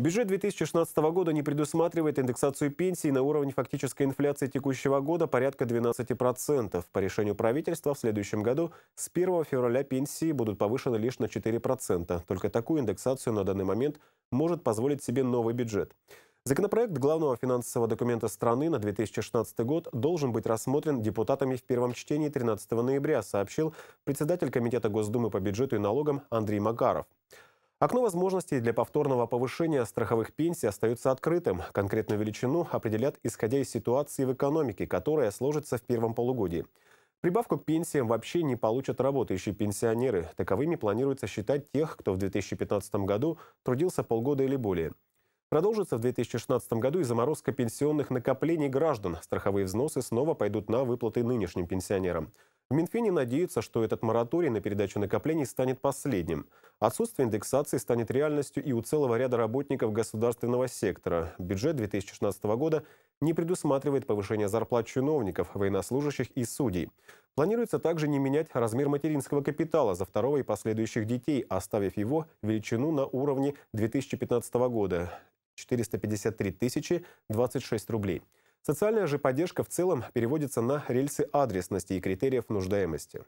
Бюджет 2016 года не предусматривает индексацию пенсий на уровне фактической инфляции текущего года порядка 12%. По решению правительства в следующем году с 1 февраля пенсии будут повышены лишь на 4%. Только такую индексацию на данный момент может позволить себе новый бюджет. Законопроект главного финансового документа страны на 2016 год должен быть рассмотрен депутатами в первом чтении 13 ноября, сообщил председатель Комитета Госдумы по бюджету и налогам Андрей Макаров. Окно возможностей для повторного повышения страховых пенсий остается открытым. Конкретную величину определят, исходя из ситуации в экономике, которая сложится в первом полугодии. Прибавку к пенсиям вообще не получат работающие пенсионеры. Таковыми планируется считать тех, кто в 2015 году трудился полгода или более. Продолжится в 2016 году и заморозка пенсионных накоплений граждан. Страховые взносы снова пойдут на выплаты нынешним пенсионерам. В Минфине надеются, что этот мораторий на передачу накоплений станет последним. Отсутствие индексации станет реальностью и у целого ряда работников государственного сектора. Бюджет 2016 года не предусматривает повышение зарплат чиновников, военнослужащих и судей. Планируется также не менять размер материнского капитала за второго и последующих детей, оставив его величину на уровне 2015 года – 453 026 рублей – Социальная же поддержка в целом переводится на рельсы адресности и критериев нуждаемости.